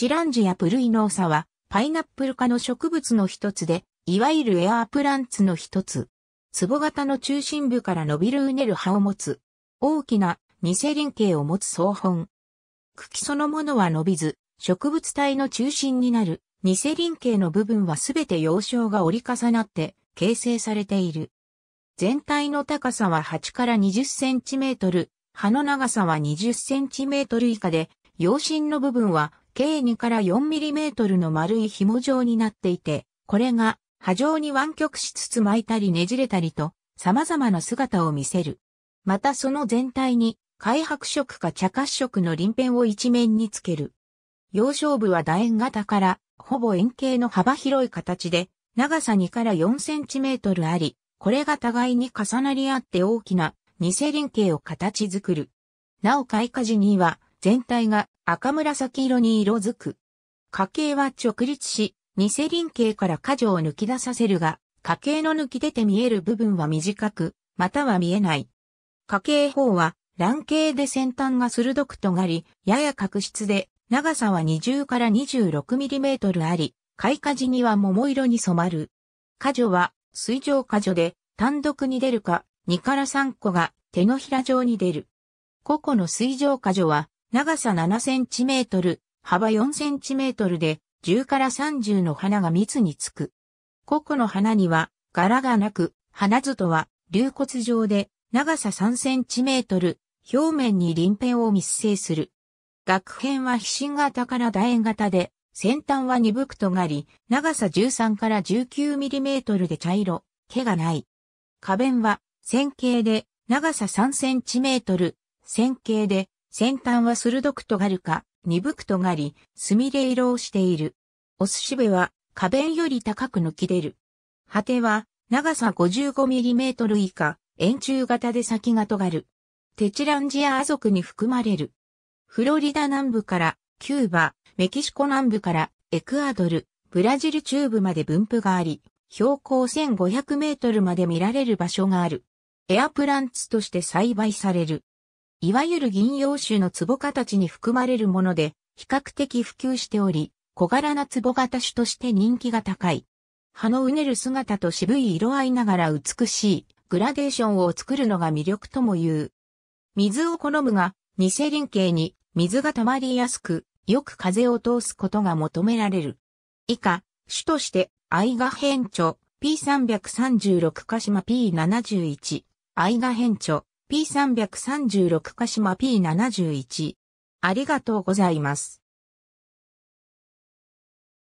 シランジやプルイノーサは、パイナップル科の植物の一つで、いわゆるエアープランツの一つ。壺型の中心部から伸びるうねる葉を持つ。大きな二世輪形を持つ草本。茎そのものは伸びず、植物体の中心になる二世輪形の部分はすべて葉鞘が折り重なって形成されている。全体の高さは8から20センチメートル、葉の長さは20センチメートル以下で、葉身の部分は計2から 4mm の丸い紐状になっていて、これが波状に湾曲しつつ巻いたりねじれたりと様々な姿を見せる。またその全体に開白色か茶褐色の輪辺を一面につける。幼少部は楕円型からほぼ円形の幅広い形で長さ2から4センチメートルあり、これが互いに重なり合って大きな偽輪形を形作る。なお開花時には全体が赤紫色に色づく。家系は直立し、偽ン系から過剰を抜き出させるが、家系の抜き出て見える部分は短く、または見えない。家系法は、卵形で先端が鋭く尖り、やや角質で、長さは20から2 6トルあり、開花時には桃色に染まる。果樹は水上果樹で単独に出るか2から3個が手のひら状に出る。個々の水上果樹は長さ7センチメートル、幅4センチメートルで、10から30の花が密につく。個々の花には柄がなく、花図とは流骨状で長さ3センチメートル、表面に輪片を密生する。額片は皮心型から楕円型で、先端は鈍く尖り、長さ13から19ミリメートルで茶色、毛がない。花弁は線形で長さ3センチメートル、線形で先端は鋭く尖るか、鈍く尖り、墨れ色をしている。お寿司部は、花弁より高く抜き出る。果ては、長さ 55mm 以下、円柱型で先が尖る。テチランジア亜族に含まれる。フロリダ南部から、キューバ、メキシコ南部から、エクアドル、ブラジル中部まで分布があり、標高1500メートルまで見られる場所がある。エアプランツとして栽培される。いわゆる銀葉種の壺形に含まれるもので、比較的普及しており、小柄な壺型種として人気が高い。葉のうねる姿と渋い色合いながら美しいグラデーションを作るのが魅力とも言う。水を好むが、偽輪形に水が溜まりやすく、よく風を通すことが求められる。以下、種として、愛ン変著 P336 鹿島 P71、愛ン変著 P336 鹿島 P71。ありがとうございます。